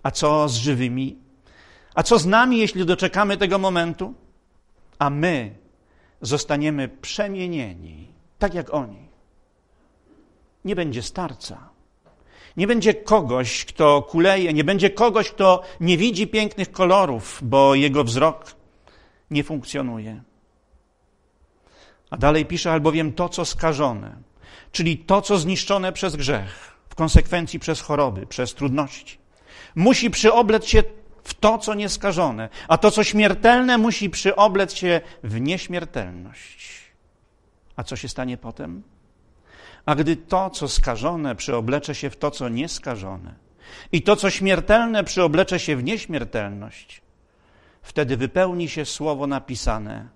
A co z żywymi? A co z nami, jeśli doczekamy tego momentu? A my zostaniemy przemienieni, tak jak oni nie będzie starca. Nie będzie kogoś, kto kuleje, nie będzie kogoś, kto nie widzi pięknych kolorów, bo jego wzrok nie funkcjonuje. A dalej pisze, albowiem to, co skażone, czyli to, co zniszczone przez grzech, w konsekwencji przez choroby, przez trudności, musi przyoblec się w to, co nieskażone, a to, co śmiertelne, musi przyoblec się w nieśmiertelność. A co się stanie potem? A gdy to, co skażone, przyoblecze się w to, co nieskażone, i to, co śmiertelne, przyoblecze się w nieśmiertelność, wtedy wypełni się słowo napisane: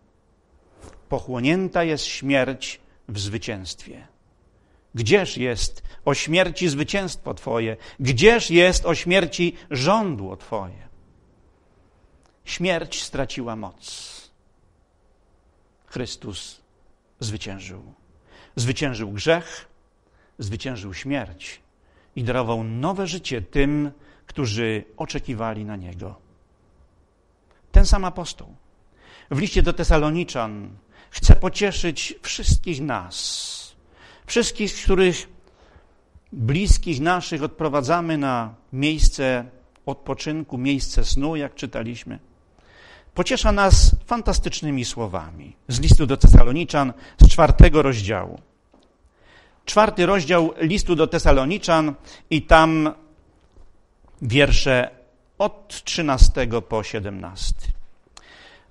Pochłonięta jest śmierć w zwycięstwie. Gdzież jest o śmierci zwycięstwo Twoje? Gdzież jest o śmierci żądło Twoje? Śmierć straciła moc. Chrystus zwyciężył. Zwyciężył grzech, zwyciężył śmierć i darował nowe życie tym, którzy oczekiwali na niego. Ten sam apostoł w liście do Tesaloniczan chce pocieszyć wszystkich nas, wszystkich, których bliskich naszych odprowadzamy na miejsce odpoczynku, miejsce snu, jak czytaliśmy pociesza nas fantastycznymi słowami z listu do Tesaloniczan z czwartego rozdziału. Czwarty rozdział listu do Tesaloniczan i tam wiersze od 13 po 17.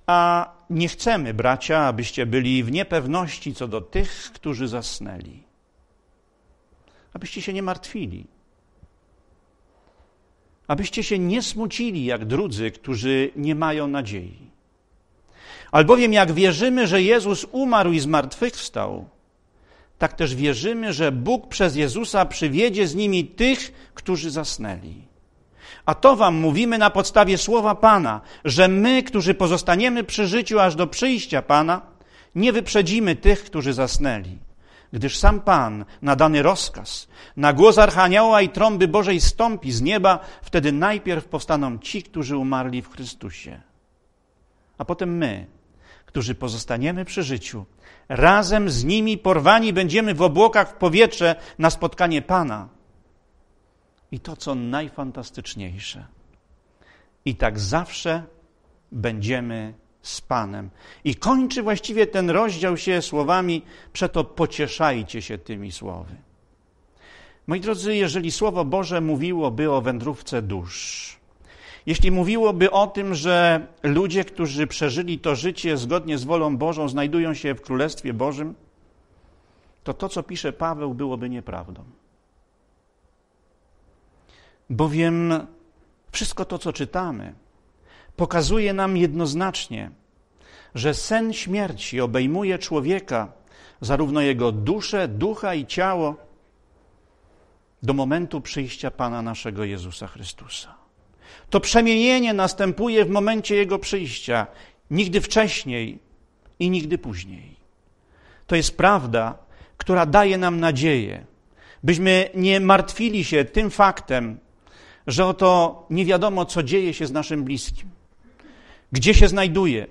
A nie chcemy, bracia, abyście byli w niepewności co do tych, którzy zasnęli. Abyście się nie martwili abyście się nie smucili jak drudzy, którzy nie mają nadziei. Albowiem jak wierzymy, że Jezus umarł i zmartwychwstał, tak też wierzymy, że Bóg przez Jezusa przywiedzie z nimi tych, którzy zasnęli. A to wam mówimy na podstawie słowa Pana, że my, którzy pozostaniemy przy życiu aż do przyjścia Pana, nie wyprzedzimy tych, którzy zasnęli gdyż sam Pan na dany rozkaz, na głos Archanioła i trąby Bożej stąpi z nieba, wtedy najpierw powstaną ci, którzy umarli w Chrystusie. A potem my, którzy pozostaniemy przy życiu, razem z nimi porwani będziemy w obłokach w powietrze na spotkanie Pana. I to, co najfantastyczniejsze, i tak zawsze będziemy z Panem. I kończy właściwie ten rozdział się słowami, przeto pocieszajcie się tymi słowy. Moi drodzy, jeżeli Słowo Boże mówiłoby o wędrówce dusz, jeśli mówiłoby o tym, że ludzie, którzy przeżyli to życie zgodnie z wolą Bożą, znajdują się w Królestwie Bożym, to to, co pisze Paweł, byłoby nieprawdą. Bowiem wszystko to, co czytamy, pokazuje nam jednoznacznie, że sen śmierci obejmuje człowieka, zarówno jego duszę, ducha i ciało, do momentu przyjścia Pana naszego Jezusa Chrystusa. To przemienienie następuje w momencie Jego przyjścia, nigdy wcześniej i nigdy później. To jest prawda, która daje nam nadzieję, byśmy nie martwili się tym faktem, że oto nie wiadomo, co dzieje się z naszym bliskim gdzie się znajduje,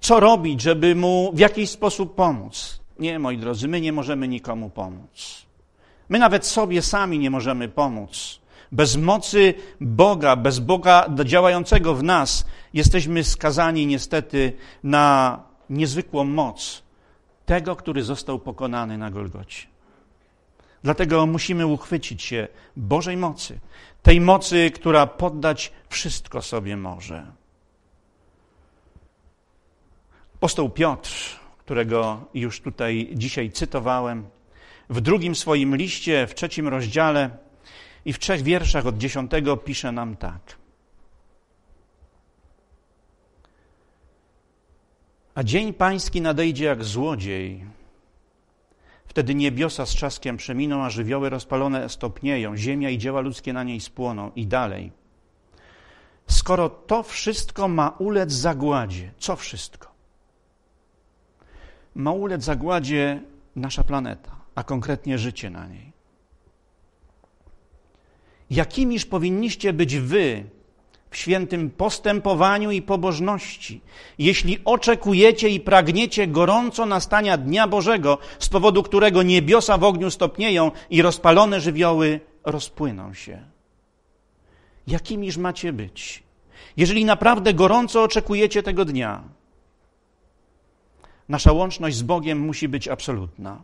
co robić, żeby mu w jakiś sposób pomóc. Nie, moi drodzy, my nie możemy nikomu pomóc. My nawet sobie sami nie możemy pomóc. Bez mocy Boga, bez Boga działającego w nas, jesteśmy skazani niestety na niezwykłą moc tego, który został pokonany na Golgocie. Dlatego musimy uchwycić się Bożej mocy, tej mocy, która poddać wszystko sobie może. Apostoł Piotr, którego już tutaj dzisiaj cytowałem, w drugim swoim liście, w trzecim rozdziale i w trzech wierszach od dziesiątego pisze nam tak. A dzień pański nadejdzie jak złodziej. Wtedy niebiosa z czaskiem przeminą, a żywioły rozpalone stopnieją, ziemia i dzieła ludzkie na niej spłoną i dalej. Skoro to wszystko ma ulec zagładzie, co wszystko? ma ulec zagładzie nasza planeta, a konkretnie życie na niej. Jakimiż powinniście być wy w świętym postępowaniu i pobożności, jeśli oczekujecie i pragniecie gorąco nastania Dnia Bożego, z powodu którego niebiosa w ogniu stopnieją i rozpalone żywioły rozpłyną się? Jakimiż macie być, jeżeli naprawdę gorąco oczekujecie tego dnia? Nasza łączność z Bogiem musi być absolutna.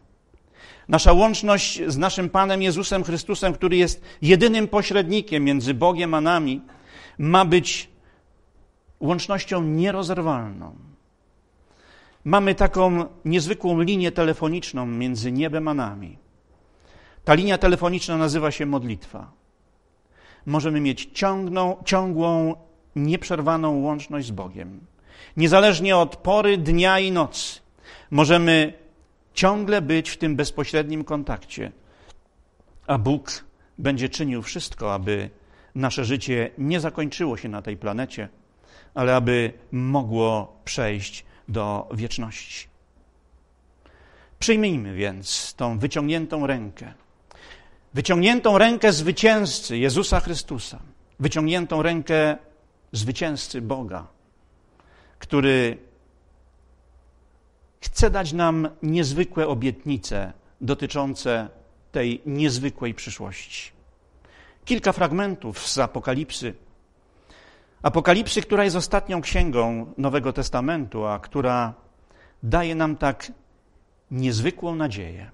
Nasza łączność z naszym Panem Jezusem Chrystusem, który jest jedynym pośrednikiem między Bogiem a nami, ma być łącznością nierozerwalną. Mamy taką niezwykłą linię telefoniczną między niebem a nami. Ta linia telefoniczna nazywa się modlitwa. Możemy mieć ciągną, ciągłą, nieprzerwaną łączność z Bogiem. Niezależnie od pory dnia i nocy możemy ciągle być w tym bezpośrednim kontakcie, a Bóg będzie czynił wszystko, aby nasze życie nie zakończyło się na tej planecie, ale aby mogło przejść do wieczności. Przyjmijmy więc tą wyciągniętą rękę, wyciągniętą rękę zwycięzcy Jezusa Chrystusa, wyciągniętą rękę zwycięzcy Boga który chce dać nam niezwykłe obietnice dotyczące tej niezwykłej przyszłości. Kilka fragmentów z Apokalipsy. Apokalipsy, która jest ostatnią księgą Nowego Testamentu, a która daje nam tak niezwykłą nadzieję,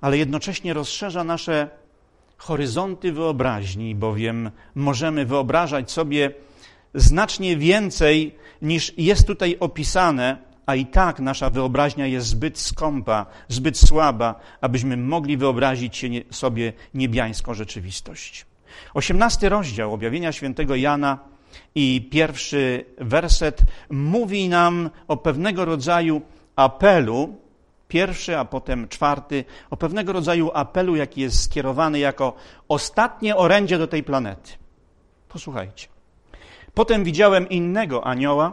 ale jednocześnie rozszerza nasze horyzonty wyobraźni, bowiem możemy wyobrażać sobie znacznie więcej niż jest tutaj opisane, a i tak nasza wyobraźnia jest zbyt skąpa, zbyt słaba, abyśmy mogli wyobrazić sobie niebiańską rzeczywistość. Osiemnasty rozdział objawienia świętego Jana i pierwszy werset mówi nam o pewnego rodzaju apelu, pierwszy, a potem czwarty, o pewnego rodzaju apelu, jaki jest skierowany jako ostatnie orędzie do tej planety. Posłuchajcie. Potem widziałem innego anioła,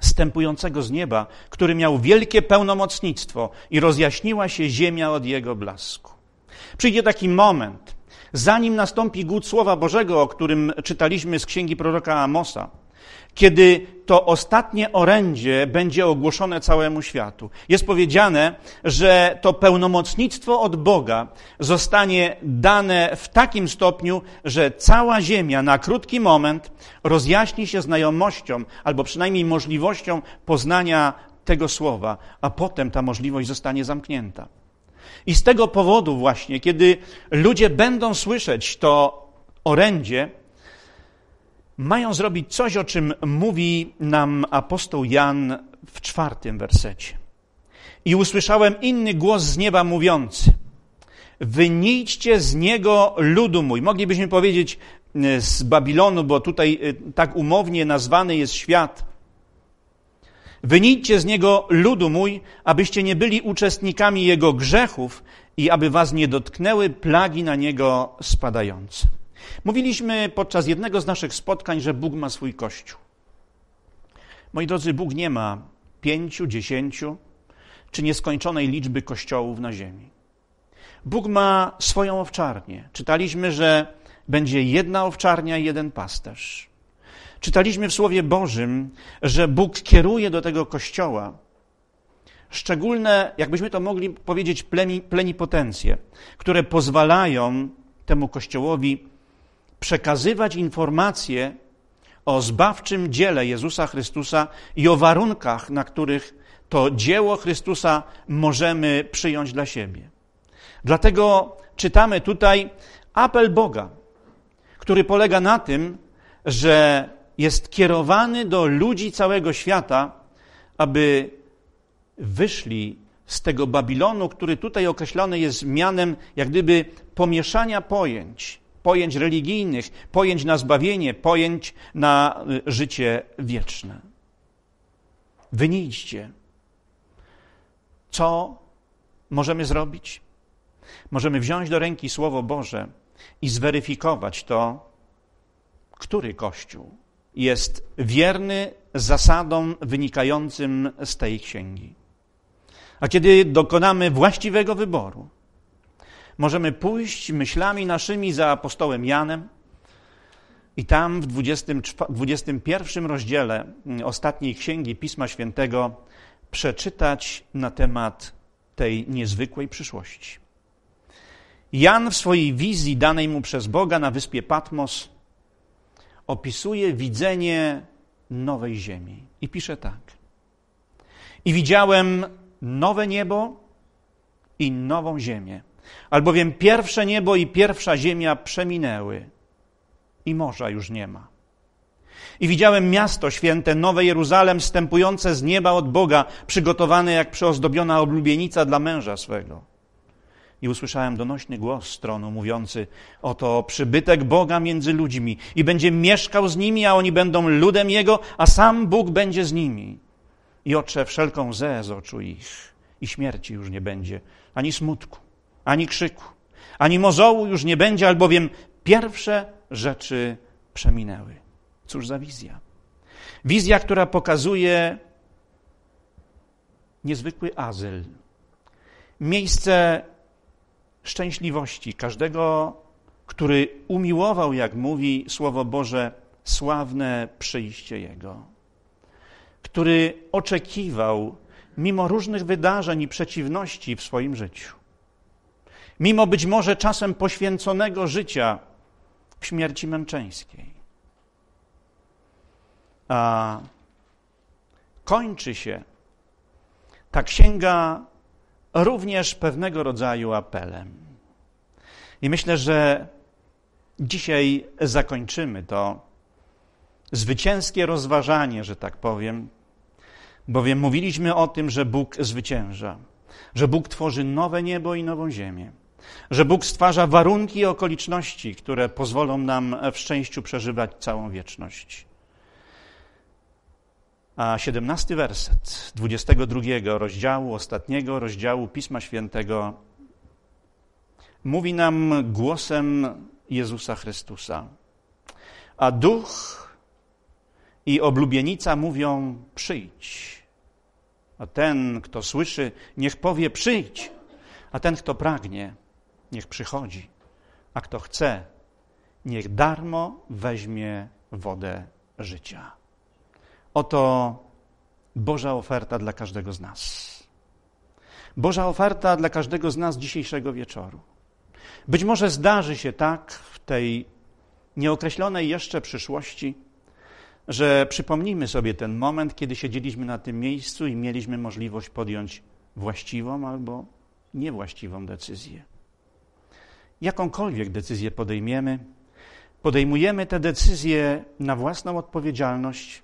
stępującego z nieba, który miał wielkie pełnomocnictwo i rozjaśniła się ziemia od jego blasku. Przyjdzie taki moment, zanim nastąpi głód Słowa Bożego, o którym czytaliśmy z księgi proroka Amosa, kiedy to ostatnie orędzie będzie ogłoszone całemu światu. Jest powiedziane, że to pełnomocnictwo od Boga zostanie dane w takim stopniu, że cała Ziemia na krótki moment rozjaśni się znajomością, albo przynajmniej możliwością poznania tego słowa, a potem ta możliwość zostanie zamknięta. I z tego powodu, właśnie, kiedy ludzie będą słyszeć to orędzie, mają zrobić coś, o czym mówi nam apostoł Jan w czwartym wersecie. I usłyszałem inny głos z nieba mówiący: Wynijdźcie z niego ludu mój. Moglibyśmy powiedzieć e, z Babilonu, bo tutaj e, tak umownie nazwany jest świat. Wynijdźcie z niego ludu mój, abyście nie byli uczestnikami jego grzechów i aby was nie dotknęły plagi na niego spadające. Mówiliśmy podczas jednego z naszych spotkań, że Bóg ma swój kościół. Moi drodzy, Bóg nie ma pięciu, dziesięciu czy nieskończonej liczby kościołów na ziemi. Bóg ma swoją owczarnię. Czytaliśmy, że będzie jedna owczarnia i jeden pasterz. Czytaliśmy w Słowie Bożym, że Bóg kieruje do tego kościoła szczególne, jakbyśmy to mogli powiedzieć, pleni, plenipotencje, które pozwalają temu kościołowi przekazywać informacje o zbawczym dziele Jezusa Chrystusa i o warunkach, na których to dzieło Chrystusa możemy przyjąć dla siebie. Dlatego czytamy tutaj apel Boga, który polega na tym, że jest kierowany do ludzi całego świata, aby wyszli z tego Babilonu, który tutaj określony jest mianem jak gdyby pomieszania pojęć, pojęć religijnych, pojęć na zbawienie, pojęć na y, życie wieczne. Wynijcie, co możemy zrobić. Możemy wziąć do ręki Słowo Boże i zweryfikować to, który Kościół jest wierny zasadom wynikającym z tej księgi. A kiedy dokonamy właściwego wyboru, możemy pójść myślami naszymi za apostołem Janem. I tam w 21 rozdziale mm, ostatniej księgi Pisma Świętego przeczytać na temat tej niezwykłej przyszłości. Jan w swojej wizji danej mu przez Boga na wyspie Patmos opisuje widzenie nowej ziemi i pisze tak. I widziałem nowe niebo i nową ziemię Albowiem pierwsze niebo i pierwsza ziemia przeminęły i morza już nie ma. I widziałem miasto święte, Nowe Jeruzalem, stępujące z nieba od Boga, przygotowane jak przyozdobiona oblubienica dla męża swego. I usłyszałem donośny głos z tronu mówiący: Oto przybytek Boga między ludźmi, i będzie mieszkał z nimi, a oni będą ludem Jego, a sam Bóg będzie z nimi. I otrze wszelką zę z oczu ich, i śmierci już nie będzie, ani smutku ani krzyku, ani mozołu już nie będzie, albowiem pierwsze rzeczy przeminęły. Cóż za wizja? Wizja, która pokazuje niezwykły azyl, miejsce szczęśliwości każdego, który umiłował, jak mówi Słowo Boże, sławne przyjście Jego, który oczekiwał, mimo różnych wydarzeń i przeciwności w swoim życiu, mimo być może czasem poświęconego życia, w śmierci męczeńskiej. A kończy się ta księga również pewnego rodzaju apelem. I myślę, że dzisiaj zakończymy to zwycięskie rozważanie, że tak powiem, bowiem mówiliśmy o tym, że Bóg zwycięża, że Bóg tworzy nowe niebo i nową ziemię że Bóg stwarza warunki i okoliczności, które pozwolą nam w szczęściu przeżywać całą wieczność. A 17 werset 22 rozdziału, ostatniego rozdziału Pisma Świętego mówi nam głosem Jezusa Chrystusa. A duch i oblubienica mówią: Przyjdź. A ten, kto słyszy, niech powie: Przyjdź. A ten, kto pragnie, niech przychodzi, a kto chce, niech darmo weźmie wodę życia. Oto Boża oferta dla każdego z nas. Boża oferta dla każdego z nas dzisiejszego wieczoru. Być może zdarzy się tak w tej nieokreślonej jeszcze przyszłości, że przypomnijmy sobie ten moment, kiedy siedzieliśmy na tym miejscu i mieliśmy możliwość podjąć właściwą albo niewłaściwą decyzję jakąkolwiek decyzję podejmiemy, podejmujemy te decyzje na własną odpowiedzialność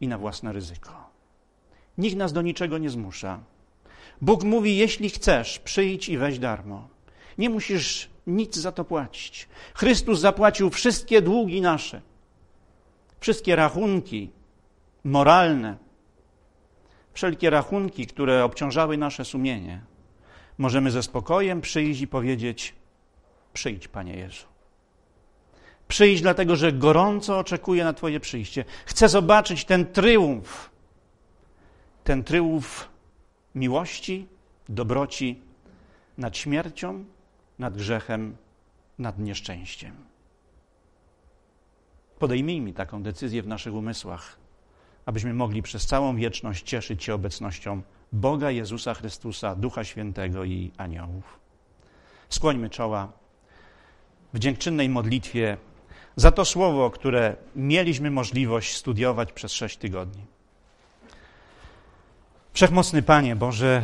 i na własne ryzyko. Nikt nas do niczego nie zmusza. Bóg mówi: Jeśli chcesz, przyjdź i weź darmo. Nie musisz nic za to płacić. Chrystus zapłacił wszystkie długi nasze, wszystkie rachunki moralne, wszelkie rachunki, które obciążały nasze sumienie. Możemy ze spokojem przyjść i powiedzieć: Przyjdź, Panie Jezu. Przyjdź, dlatego że gorąco oczekuję na Twoje przyjście. Chcę zobaczyć ten tryumf, ten tryumf miłości, dobroci nad śmiercią, nad grzechem, nad nieszczęściem. Podejmijmy taką decyzję w naszych umysłach, abyśmy mogli przez całą wieczność cieszyć się obecnością Boga Jezusa Chrystusa, Ducha Świętego i aniołów. Skłońmy czoła w dziękczynnej modlitwie za to słowo, które mieliśmy możliwość studiować przez sześć tygodni. Wszechmocny Panie Boże,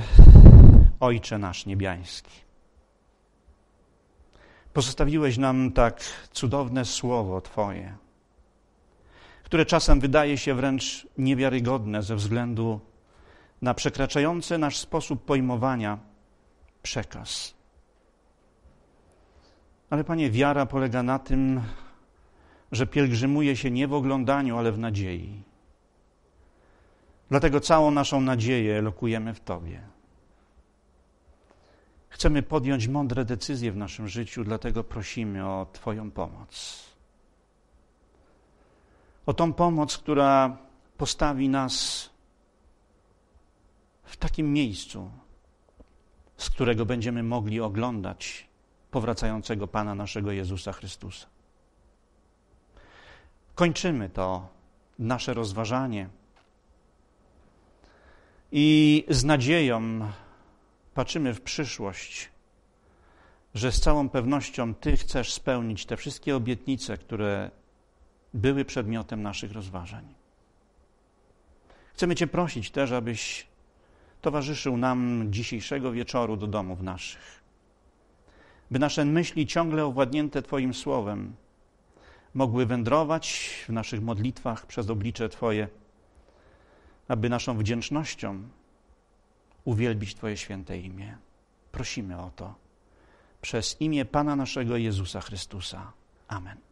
Ojcze nasz niebiański, pozostawiłeś nam tak cudowne słowo Twoje, które czasem wydaje się wręcz niewiarygodne ze względu na przekraczający nasz sposób pojmowania przekaz. Ale Panie, wiara polega na tym, że pielgrzymuje się nie w oglądaniu, ale w nadziei. Dlatego całą naszą nadzieję lokujemy w Tobie. Chcemy podjąć mądre decyzje w naszym życiu, dlatego prosimy o Twoją pomoc. O tą pomoc, która postawi nas w takim miejscu, z którego będziemy mogli oglądać powracającego Pana naszego Jezusa Chrystusa. Kończymy to nasze rozważanie i z nadzieją patrzymy w przyszłość, że z całą pewnością Ty chcesz spełnić te wszystkie obietnice, które były przedmiotem naszych rozważań. Chcemy Cię prosić też, abyś towarzyszył nam dzisiejszego wieczoru do domów naszych by nasze myśli ciągle owładnięte Twoim słowem mogły wędrować w naszych modlitwach przez oblicze Twoje, aby naszą wdzięcznością uwielbić Twoje święte imię. Prosimy o to przez imię Pana naszego Jezusa Chrystusa. Amen.